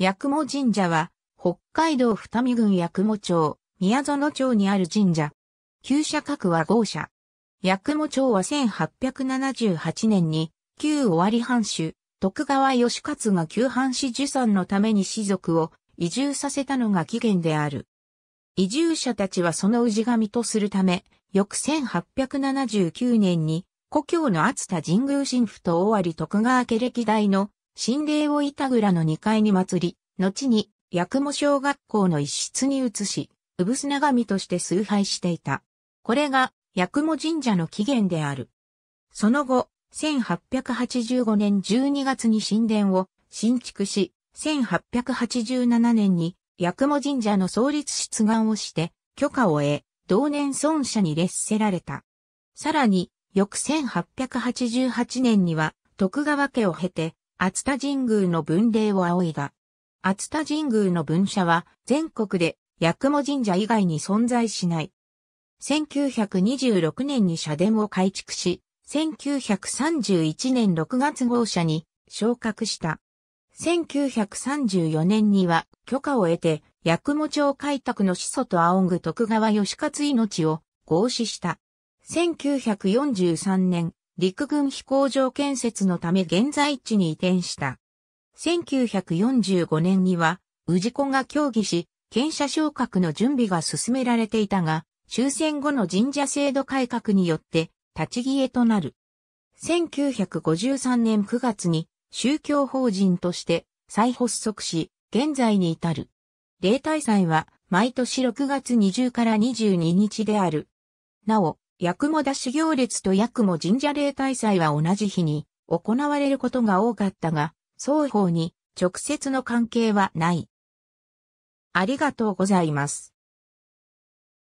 八雲神社は、北海道二見郡八雲町、宮園町にある神社。旧社格は豪社。八雲町は1878年に、旧尾張藩主、徳川義勝が旧藩士受産のために士族を移住させたのが起源である。移住者たちはその氏神とするため、翌1879年に、故郷の厚田神宮神父と尾張徳川家歴代の神霊を板倉の2階に祭り、後に、八雲小学校の一室に移し、うなが神として崇拝していた。これが、八雲神社の起源である。その後、1885年12月に神殿を新築し、1887年に八雲神社の創立出願をして、許可を得、同年尊者に列せられた。さらに、翌1888年には、徳川家を経て、厚田神宮の文霊を仰いだ。厚田神宮の文社は全国で八雲神社以外に存在しない。1926年に社殿を改築し、1931年6月号社に昇格した。1934年には許可を得て、八雲町開拓の始祖と仰ぐ徳川義勝命を合祀した。1943年、陸軍飛行場建設のため現在地に移転した。1945年には、治子が協議し、県社昇格の準備が進められていたが、終戦後の神社制度改革によって立ち消えとなる。1953年9月に宗教法人として再発足し、現在に至る。例大祭は毎年6月20から22日である。なお、八雲田修行列と八雲神社例大祭は同じ日に行われることが多かったが、双方に直接の関係はない。ありがとうございます。